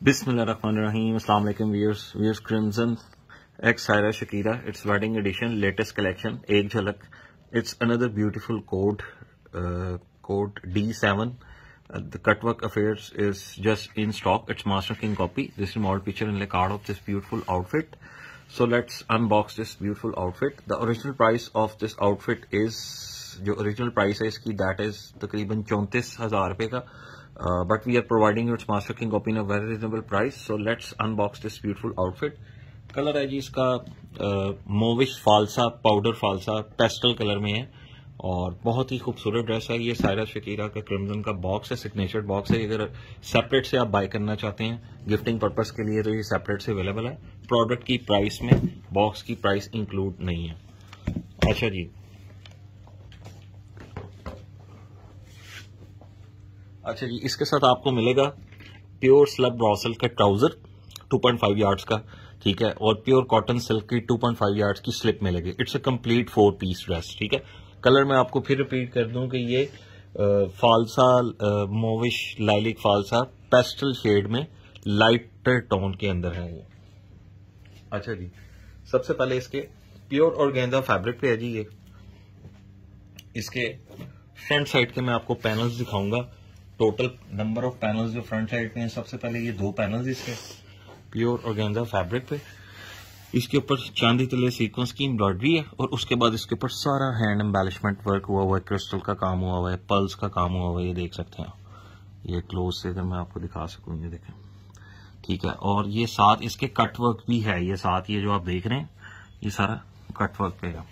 Shakira code code D seven the cutwork affair it's master in card of this beautiful outfit so let's unbox this beautiful outfit the price of this outfit is जो original price है इसकी that is तकरीबन चौंतीस हजार रुपए का Uh, but we are providing you its master king copy in a very reasonable price so let's unbox this beautiful outfit colour है जी इसका मोविश फालसा पाउडर फालसा पेस्टल कलर में है और बहुत ही खूबसूरत ड्रेस है ये सायरा शकीरा का क्रिमजन का बॉक्स है सिग्नेचर बॉक्स है अगर सेपरेट से आप बाय करना चाहते हैं गिफ्टिंग पर्पस के लिए तो ये सेपरेट से अवेलेबल है प्रोडक्ट की प्राइस में बॉक्स की प्राइस इंक्लूड नहीं है अच्छा जी अच्छा जी इसके साथ आपको मिलेगा प्योर स्लब रॉ का ट्राउज़र 2.5 यार्ड्स का ठीक है और प्योर कॉटन सिल्क की 2.5 यार्ड्स की स्लिप मिलेगी it's a complete four piece dress ठीक है कलर मैं आपको फिर रिपीट कर दूं कि ये आ, फालसा मोविश लाइलिक फालसा पेस्टल शेड में लाइटर टोन के अंदर है ये अच्छा जी सबसे पहले इसके प्योर और गेंदा फैब्रिक पे है जी ये इसके फ्रंट साइड के मैं आपको पैनल्स दिखाऊंगा टोटल नंबर ऑफ पैनल्स जो फ्रंट साइड पे हैं सबसे पहले ये दो पैनल्स इसके प्योर ऑर्गेंजा फैब्रिक पे इसके ऊपर चांदी तले सीक्वेंस की एम्ब्रॉयडरी है और उसके बाद इसके ऊपर सारा हैंड एम्बेलिशमेंट वर्क हुआ हुआ है क्रिस्टल का काम हुआ हुआ है पल्स का काम हुआ हुआ है ये देख सकते हैं ये क्लोज से अगर मैं आपको दिखा सकूँ ये देखें ठीक है और ये साथ इसके कट वर्क भी है ये साथ ये जो आप देख रहे हैं ये सारा कट वर्क पे है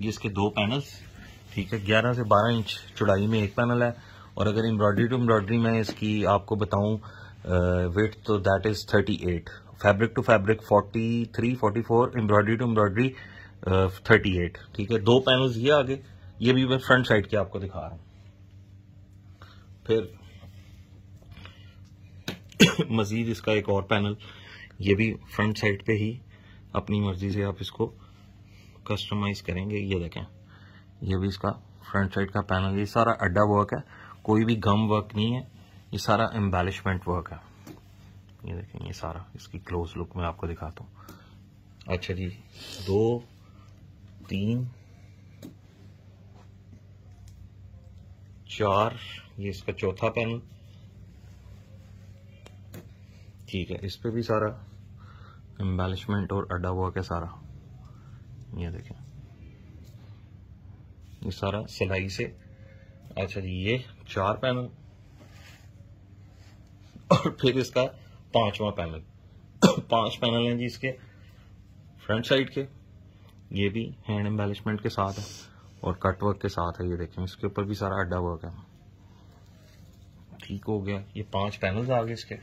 ये इसके दो पैनल्स ठीक है 11 से 12 इंच चौड़ाई में एक पैनल है और अगर एम्ब्रॉयडरी टू एम्ब्रॉयडरी में इसकी आपको बताऊं वेट तो that is 38 fabric to fabric 43 44 embroidery to embroidery 38 ठीक है दो पैनल्स ये आगे ये भी मैं फ्रंट साइड के आपको दिखा रहा हूं फिर मजीद इसका एक और पैनल ये भी फ्रंट साइड पे ही अपनी मर्जी से आप इसको कस्टमाइज करेंगे ये देखें ये भी इसका फ्रंट साइड का पैनल ये सारा अड्डा वर्क है कोई भी गम वर्क नहीं है ये सारा एम्बेलिशमेंट वर्क है ये देखें ये सारा इसकी क्लोज लुक में आपको दिखाता हूँ अच्छा जी दो तीन चार ये इसका चौथा पैनल ठीक है इस पे भी सारा एम्बेलिशमेंट और अड्डा वर्क है सारा ये देखें ये सारा सिलाई से अच्छा जी ये चार पैनल और फिर इसका पांचवा पैनल पांच पैनल हैं जी इसके फ्रंट साइड के ये भी हैंड एम्बेलिशमेंट के साथ है और कट वर्क के साथ है ये देखें इसके ऊपर भी सारा अड्डा वर्क है ठीक हो गया ये पांच पैनल आ गए इसके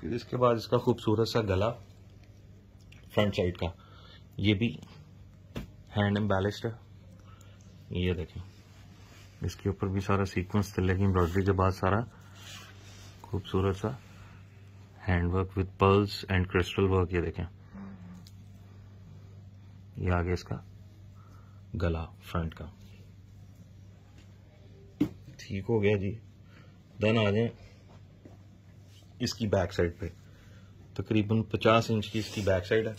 फिर इसके बाद इसका खूबसूरत सा गला फ्रंट साइड का ये भी हैंड एम्बेलिस्ड है ये देखें इसके ऊपर भी सारा सीक्वेंस थे लेकिन एम्ब्रॉयडरी के बाद सारा खूबसूरत सा hand work with pearls and crystal work ये देखें ये आगे इसका गला फ्रंट का ठीक हो गया जी देन आ जाए इसकी बैक साइड पे तकरीबन पचास इंच की इसकी बैक साइड है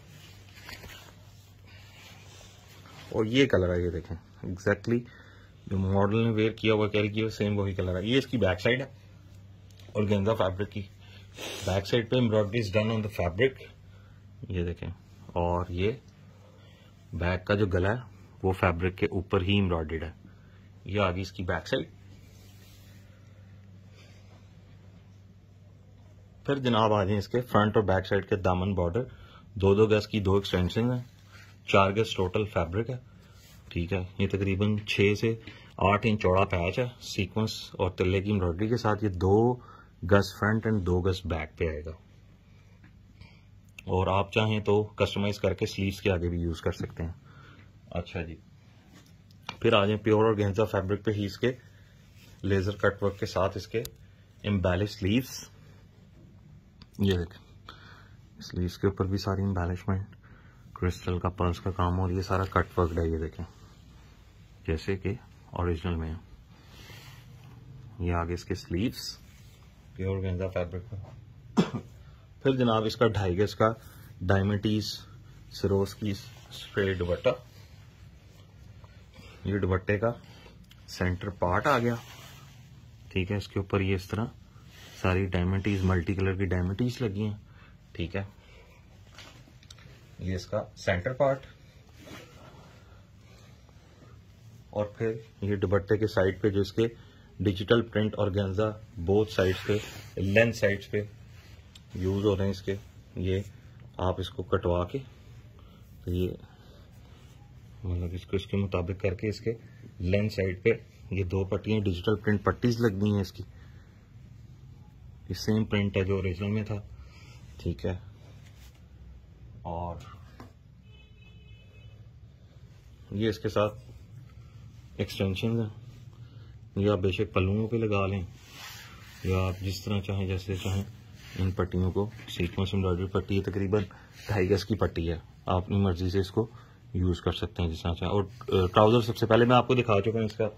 और ये कलर है ये देखें एग्जैक्टली जो मॉडल ने वेयर किया हुआ कैरी किया सेम वही कलर है ये इसकी बैक साइड है और गेंदा फैब्रिक की बैक साइड पे embroidery done on the fabric ये देखें और ये बैक का जो गला है वो फैब्रिक के ऊपर ही एम्ब्रॉयडेड है ये आ गई इसकी बैक साइड फिर जनाब आ जाए इसके फ्रंट और बैक साइड के दामन बॉर्डर दो दो गज की दो एक्सटेंशन है चार गज टोटल फैब्रिक है ठीक है ये तकरीबन छः से आठ इंच चौड़ा पैच है सीक्वेंस और तिल्ले की एम्ब्रॉयडरी के साथ ये दो गज फ्रंट एंड दो गज बैक पे आएगा और आप चाहें तो कस्टमाइज करके स्लीव्स के आगे भी यूज़ कर सकते हैं अच्छा जी फिर आ जाए प्योर और गेंजा फैब्रिक पे ही इसके लेज़र कट वर्क के साथ इसके एम्बेलिश स्लीव्स ये देखें स्लीव्स के ऊपर भी सारी एम्बेलिशमेंट क्रिस्टल का पल्स का काम और ये सारा कट वर्क है ये देखें जैसे कि ओरिजिनल में ये आगे इसके स्लीव्स प्योर गेंदा फैब्रिक का फिर जनाब इसका ढाई गज का डायमेटीज सरोस की स्ट्रेट दुपट्टा ये दुपट्टे का सेंटर पार्ट आ गया ठीक है इसके ऊपर ये इस तरह सारी डायमेटीज मल्टी कलर की डायमेटीज लगी हैं ठीक है ये इसका सेंटर पार्ट और फिर ये दुपट्टे के साइड पे जो इसके डिजिटल प्रिंट और गेंजा बोथ साइड्स पे लेंथ साइड्स पे यूज हो रहे हैं इसके ये आप इसको कटवा के तो ये मतलब इसको इसके मुताबिक करके इसके लेंथ साइड पे ये दो पट्टिया डिजिटल प्रिंट पट्टीज लग गई हैं इसकी ये सेम प्रिंट है जो ओरिजिनल में था ठीक है और ये इसके साथ एक्सटेंशन है ये आप बेशक पल्लुओं पे लगा लें या आप जिस तरह चाहें जैसे चाहें इन पट्टियों को सीक्वेंस एम्ब्रॉयडरी पट्टी है तकरीबन ढाई गज की पट्टी है आप अपनी मर्जी से इसको यूज़ कर सकते हैं जिस तरह चाहें और ट्राउज़र सबसे पहले मैं आपको दिखा चुका हूँ इसका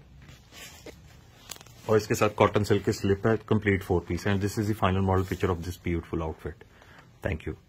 और इसके साथ कॉटन सिल्क की स्लिप है complete four piece and this is the final model picture of this beautiful outfit thank you